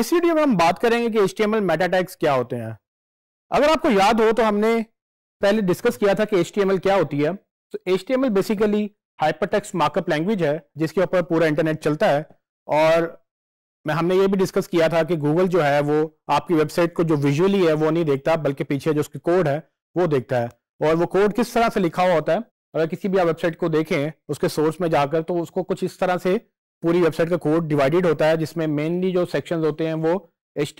इस वीडियो में हम बात करेंगे कि एच टी मेटा टैग्स क्या होते हैं अगर आपको याद हो तो हमने पहले डिस्कस किया था कि एच क्या होती है तो H basically hyper hypertext markup language है जिसके ऊपर पूरा इंटरनेट चलता है और मैं हमने ये भी डिस्कस किया था कि गूगल जो है वो आपकी वेबसाइट को जो विजुअली है वो नहीं देखता बल्कि पीछे जो उसकी कोड है वो देखता है और वो कोड किस तरह से लिखा हुआ होता है अगर किसी भी आप वेबसाइट को देखें उसके सोर्स में जाकर तो उसको कुछ इस तरह से पूरी वेबसाइट का कोड डिवाइडेड होता है जिसमें मेनली जो सेक्शंस होते हैं वो एच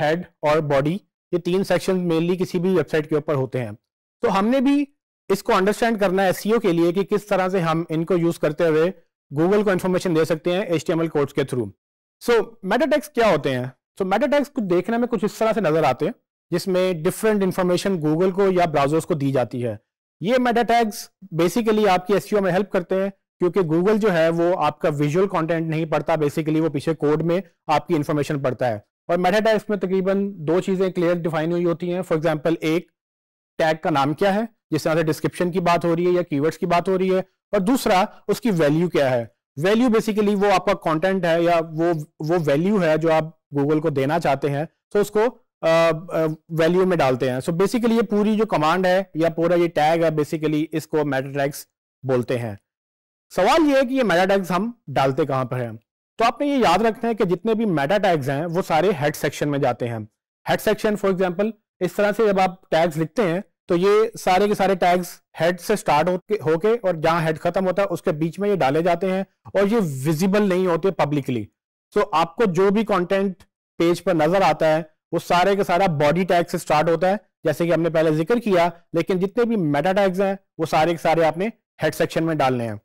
हेड और बॉडी ये तीन सेक्शन मेनली किसी भी वेबसाइट के ऊपर होते हैं तो हमने भी इसको अंडरस्टैंड करना है एस e के लिए कि किस तरह से हम इनको यूज करते हुए गूगल को इन्फॉर्मेशन दे सकते हैं एच कोड्स के थ्रू सो मेटाटेक्स क्या होते हैं सो so, मेटाटेक्स को देखने में कुछ इस तरह से नजर आते हैं जिसमें डिफरेंट इन्फॉर्मेशन गूगल को या ब्राउजर्स को दी जाती है ये मेटा टैग्स बेसिकली आपकी एस e में हेल्प करते हैं क्योंकि गूगल जो है वो आपका विजुअल कंटेंट नहीं पढ़ता बेसिकली वो पीछे कोड में आपकी इन्फॉर्मेशन पढ़ता है और मेटा टैग्स में तकरीबन दो चीज़ें क्लियर डिफाइन हुई होती हैं फॉर एग्जाम्पल एक टैग का नाम क्या है जिस तरह से डिस्क्रिप्शन की बात हो रही है या की की बात हो रही है और दूसरा उसकी वैल्यू क्या है वैल्यू बेसिकली वो आपका कॉन्टेंट है या वो वो वैल्यू है जो आप गूगल को देना चाहते हैं तो उसको वैल्यू में डालते हैं सो बेसिकली ये पूरी जो कमांड है या पूरा ये टैग है बेसिकली इसको मेटाटैग्स बोलते हैं सवाल ये है कि ये मेटा टैग्स हम डालते कहां पर हैं तो आपने ये याद रखना है कि जितने भी मेटा टैग्स हैं वो सारे हेड सेक्शन में जाते हैं हेड सेक्शन फॉर एग्जांपल इस तरह से जब आप टैग्स लिखते हैं तो ये सारे के सारे टैग्स हेड से स्टार्ट होके और जहां हेड खत्म होता है उसके बीच में ये डाले जाते हैं और ये विजिबल नहीं होते पब्लिकली सो तो आपको जो भी कंटेंट पेज पर नजर आता है वो सारे का सारा बॉडी टैग से स्टार्ट होता है जैसे कि हमने पहले जिक्र किया लेकिन जितने भी मेटा टैग्स हैं वो सारे के सारे आपने हेड सेक्शन में डालने हैं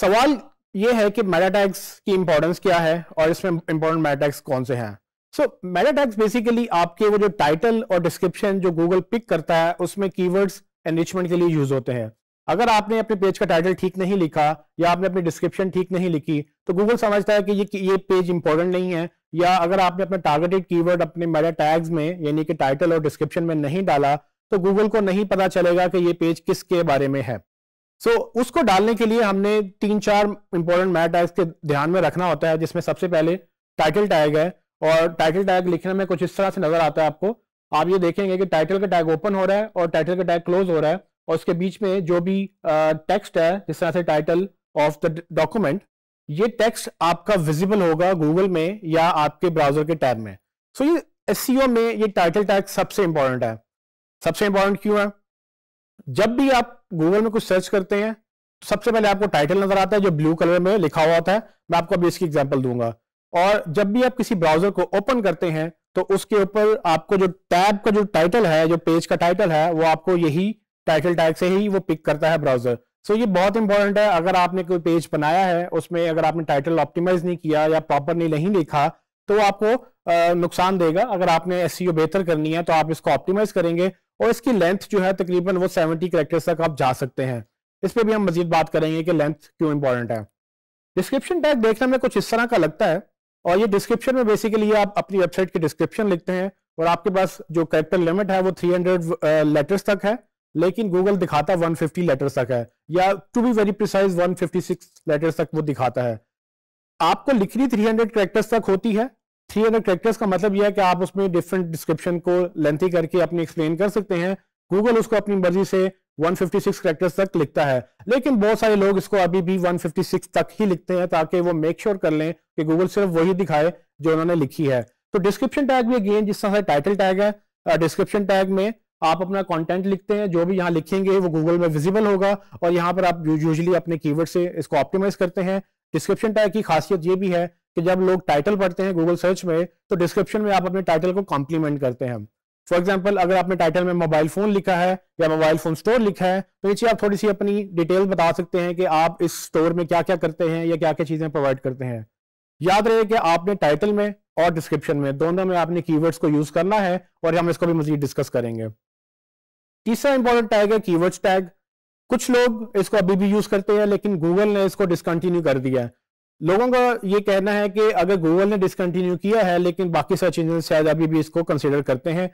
सवाल ये है कि मेटा की इंपॉर्टेंस क्या है और इसमें इंपॉर्टेंट मेटा कौन से हैं सो मेटा बेसिकली आपके वो जो टाइटल और डिस्क्रिप्शन जो गूगल पिक करता है उसमें कीवर्ड्स एनरिचमेंट के लिए यूज होते हैं अगर आपने अपने पेज का टाइटल ठीक नहीं लिखा या आपने अपनी डिस्क्रिप्शन ठीक नहीं लिखी तो गूगल समझता है कि ये ये पेज इंपॉर्टेंट नहीं है या अगर आपने अपना टारगेटेड कीवर्ड अपने मेरा टैग्स में यानी कि टाइटल और डिस्क्रिप्शन में नहीं डाला तो गूगल को नहीं पता चलेगा कि ये पेज किसके बारे में है सो so, उसको डालने के लिए हमने तीन चार इंपॉर्टेंट मैट टैग्स के ध्यान में रखना होता है जिसमें सबसे पहले टाइटल टैग है और टाइटल टैग लिखने में कुछ इस तरह से नजर आता है आपको आप ये देखेंगे कि टाइटल का टैग ओपन हो रहा है और टाइटल का टैग क्लोज हो रहा है और उसके बीच में जो भी टेक्स्ट है जिस तरह से टाइटल ऑफ द डॉक्यूमेंट ये टेक्स्ट आपका विजिबल होगा गूगल में या आपके ब्राउजर के टैब में सो so, ये एस e में ये टाइटल टैग सबसे इंपॉर्टेंट है सबसे इंपॉर्टेंट क्यों है जब भी आप गूगल में कुछ सर्च करते हैं तो सबसे पहले आपको टाइटल नजर आता है जो ब्लू कलर में लिखा हुआ था है मैं आपको अभी इसकी एग्जाम्पल दूंगा और जब भी आप किसी ब्राउजर को ओपन करते हैं तो उसके ऊपर आपको जो टैब का जो टाइटल है जो पेज का टाइटल है वो आपको यही टाइटल टैग से ही वो पिक करता है ब्राउजर सो ये बहुत इंपॉर्टेंट है अगर आपने कोई पेज बनाया है उसमें अगर आपने टाइटल ऑप्टिमाइज नहीं किया या प्रॉपरली नहीं लिखा तो आपको नुकसान देगा अगर आपने एस e बेहतर करनी है तो आप इसको ऑप्टिमाइज करेंगे और इसकी लेंथ जो है तकरीबन वो 70 करेक्टर्स तक आप जा सकते हैं इस पर भी हम मजीद बात करेंगे कि लेंथ क्यों इंपॉर्टेंट है डिस्क्रिप्शन टैग देखने में कुछ इस तरह का लगता है और ये डिस्क्रिप्शन में बेसिकली आप अपनी वेबसाइट की डिस्क्रिप्शन लिखते हैं और आपके पास जो करेक्टर लिमिट है वो 300 लेटर्स uh, तक है लेकिन गूगल दिखाता 150 लेटर्स तक है या to be very precise 156 letters तक वो दिखाता है आपको लिखनी 300 करेक्टर्स तक होती है थ्री हंड्रेड करेक्टर्स का मतलब यह है कि आप उसमें डिफरेंट डिस्क्रिप्शन को लेंथी करके अपनी एक्सप्लेन कर सकते हैं गूगल उसको अपनी मर्जी से 156 करेक्टर्स तक लिखता है लेकिन बहुत सारे लोग इसको अभी भी 156 तक ही लिखते हैं ताकि वो मेक श्योर sure कर लें कि गूगल सिर्फ वही दिखाए जो उन्होंने लिखी है तो डिस्क्रिप्शन टैग भी अगेन जिस तरह से टाइटल टैग है डिस्क्रिप्शन टैग में आप अपना कंटेंट लिखते हैं जो भी यहाँ लिखेंगे वो गूगल में विजिबल होगा और यहाँ पर आप यूजली अपने कीवर्ड से इसको ऑप्टिमाइज करते हैं डिस्क्रिप्शन टैग की खासियत ये भी है कि जब लोग टाइटल पढ़ते हैं गूगल सर्च में तो डिस्क्रिप्शन में आप अपने टाइटल को कॉम्प्लीमेंट करते हैं फॉर एग्जाम्पल अगर आपने टाइटल में मोबाइल फोन लिखा है या मोबाइल फोन स्टोर लिखा है तो नीचे आप थोड़ी सी अपनी डिटेल बता सकते हैं कि आप इस स्टोर में क्या क्या करते हैं या क्या क्या चीजें प्रोवाइड करते हैं याद रहे कि आपने टाइटल में और डिस्क्रिप्शन में दोनों में आपने कीवर्ड्स को यूज करना है और हम इसको भी मजीद डिस्कस करेंगे तीसरा इंपॉर्टेंट टैग है कीवर्ड्स टैग कुछ लोग इसको अभी भी यूज करते हैं लेकिन गूगल ने इसको डिसकंटिन्यू कर दिया है लोगों का ये कहना है कि अगर गूगल ने डिसकंटिन्यू किया है लेकिन बाकी सर्च इंजन शायद अभी भी इसको कंसिडर करते हैं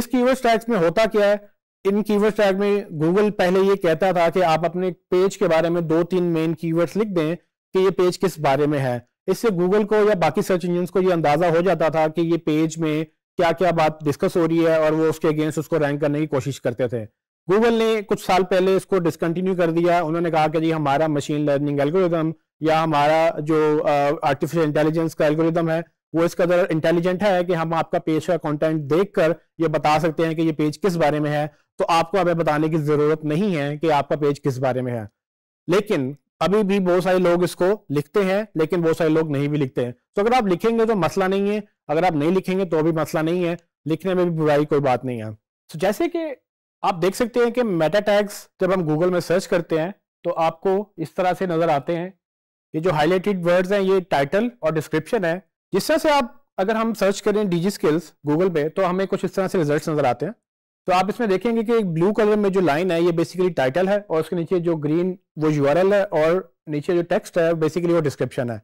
इस कीवर्ड टैग्स में होता क्या है इन कीवर्ड टैग में गूगल पहले ये कहता था कि आप अपने पेज के बारे में दो तीन मेन कीवर्ड्स लिख दें कि ये पेज किस बारे में है इससे गूगल को या बाकी सर्च इंजन को ये अंदाजा हो जाता था कि ये पेज में क्या क्या बात डिस्कस हो रही है और वो उसके अगेंस्ट उसको रैंक करने की कोशिश करते थे गूगल ने कुछ साल पहले इसको डिसकंटिन्यू कर दिया उन्होंने कहा कि जी हमारा मशीन लर्निंग एल्गोरिदम या हमारा जो आर्टिफिशियल इंटेलिजेंस का एल्गोरिदम है वो इस कदर इंटेलिजेंट है कि हम आपका पेज का कंटेंट देखकर ये बता सकते हैं कि ये पेज किस बारे में है तो आपको हमें बताने की ज़रूरत नहीं है कि आपका पेज किस बारे में है लेकिन अभी भी बहुत सारे लोग इसको लिखते हैं लेकिन बहुत सारे लोग नहीं भी लिखते हैं तो अगर आप लिखेंगे तो मसला नहीं है अगर आप नहीं लिखेंगे तो भी मसला नहीं है लिखने में भी बुराई कोई बात नहीं है तो जैसे कि आप देख सकते हैं कि मेटा टैग्स जब हम गूगल में सर्च करते हैं तो आपको इस तरह से नज़र आते हैं ये जो हाईलाइटेड वर्ड्स हैं ये टाइटल और डिस्क्रिप्शन है जिस तरह से आप अगर हम सर्च करें डीजी स्किल्स गूगल पे तो हमें कुछ इस तरह से रिजल्ट नजर आते हैं तो आप इसमें देखेंगे कि ब्लू कलर में जो लाइन है ये बेसिकली टाइटल है और उसके नीचे जो ग्रीन वो यू है और नीचे जो टेक्स्ट है बेसिकली वो डिस्क्रिप्शन है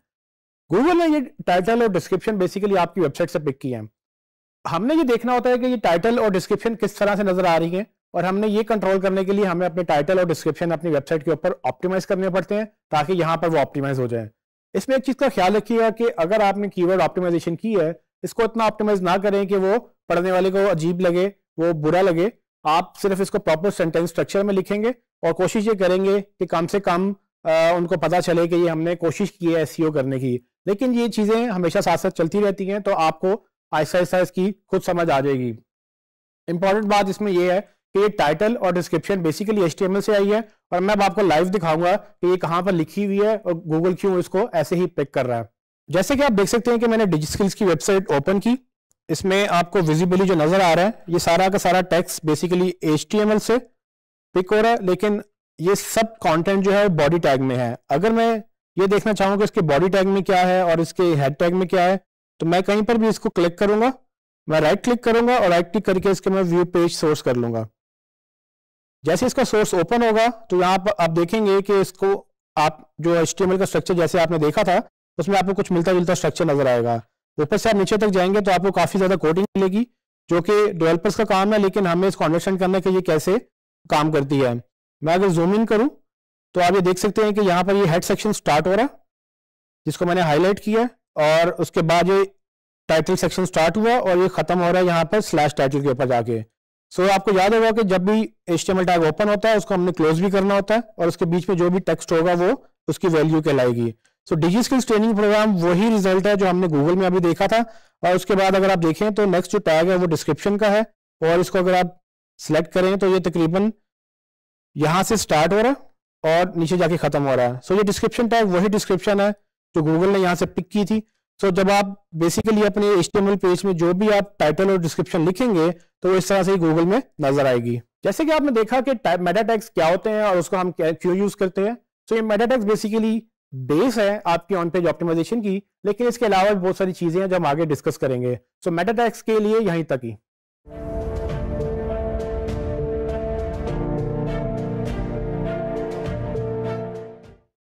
गूगल ने ये टाइटल और डिस्क्रिप्शन बेसिकली आपकी वेबसाइट से पिक की है हमने ये देखना होता है कि ये टाइटल और डिस्क्रिप्शन किस तरह से नजर आ रही है और हमने ये कंट्रोल करने के लिए हमें अपने टाइटल और डिस्क्रिप्शन अपनी वेबसाइट के ऊपर ऑप्टिमाइज करने पड़ते हैं ताकि यहाँ पर वो ऑप्टिमाइज हो जाए इसमें एक चीज का ख्याल रखिएगा कि अगर आपने कीवर्ड ऑप्टिमाइजेशन की है इसको इतना ऑप्टिमाइज ना करें कि वो पढ़ने वाले को अजीब लगे वो बुरा लगे आप सिर्फ इसको प्रॉपर सेंटेंस स्ट्रक्चर में लिखेंगे और कोशिश ये करेंगे कि कम से कम आ, उनको पता चले कि ये हमने कोशिश की है एस e करने की लेकिन ये चीज़ें हमेशा साथ साथ चलती रहती हैं तो आपको आहिस्ता आहिस्ता इसकी खुद समझ आ जाएगी इंपॉर्टेंट बात इसमें यह है कि ये टाइटल और डिस्क्रिप्शन बेसिकली एच से आई है और मैं अब आपको लाइव दिखाऊंगा कि ये कहाँ पर लिखी हुई है और गूगल क्यों इसको ऐसे ही पिक कर रहा है जैसे कि आप देख सकते हैं कि मैंने डिजिस्किल्स की वेबसाइट ओपन की इसमें आपको विजिबली जो नजर आ रहा है ये सारा का सारा टेक्स बेसिकली एच से पिक हो रहा है लेकिन ये सब कॉन्टेंट जो है बॉडी टैग में है अगर मैं ये देखना चाहूँ कि इसके बॉडी टैग में क्या है और इसके हेड टैग में क्या है तो मैं कहीं पर भी इसको क्लिक करूंगा मैं राइट क्लिक करूंगा और राइट क्लिक करके इसके मैं व्यू पेज सोर्स कर लूंगा जैसे इसका सोर्स ओपन होगा तो यहाँ पर आप देखेंगे कि इसको आप जो एच का स्ट्रक्चर जैसे आपने देखा था उसमें आपको कुछ मिलता जुलता स्ट्रक्चर नजर आएगा ऊपर से आप नीचे तक जाएंगे तो आपको काफी ज्यादा कोडिंग मिलेगी जो कि डेवलपर्स का काम है लेकिन हमें इसको अंडरस्टैंड करना है कि ये कैसे काम करती है मैं अगर जूम इन करूं तो आप ये देख सकते हैं कि यहाँ पर ये हेड सेक्शन स्टार्ट हो रहा है जिसको मैंने हाईलाइट किया और उसके बाद ये टाइटल सेक्शन स्टार्ट हुआ और ये खत्म हो रहा है यहाँ पर स्लैश टाइटल के ऊपर जाके सो so, आपको याद होगा कि जब भी एच टैग ओपन होता है उसको हमने क्लोज भी करना होता है और उसके बीच में जो भी टेक्स्ट होगा वो उसकी वैल्यू कहलाएगी so DigiSkills training program वही रिजल्ट है जो हमने गूगल में अभी देखा था और उसके बाद अगर आप देखें तो नेक्स्ट जो टैग है वो डिस्क्रिप्शन का है और इसको अगर आप सिलेक्ट करें तो ये तकरीबन यहाँ से स्टार्ट हो रहा है और नीचे जाके खत्म हो रहा है सो so, ये डिस्क्रिप्शन टैग वही डिस्क्रिप्शन है जो गूगल ने यहाँ से पिक की थी सो so, जब आप बेसिकली अपने एच पेज में जो भी आप टाइटल और डिस्क्रिप्शन लिखेंगे तो इस तरह से ही गूगल में नजर आएगी जैसे कि आपने देखा कि मेटा टैक्स क्या होते हैं और उसको हम क्यों यूज करते हैं सो so, ये मेटा टैक्स बेसिकली बेस है आपकी ऑन पेज ऑप्टिमाइजेशन की लेकिन इसके अलावा भी बहुत सारी चीजें हैं जो हम आगे डिस्कस करेंगे सो so, मेटा टैक्स के लिए यहीं तक ही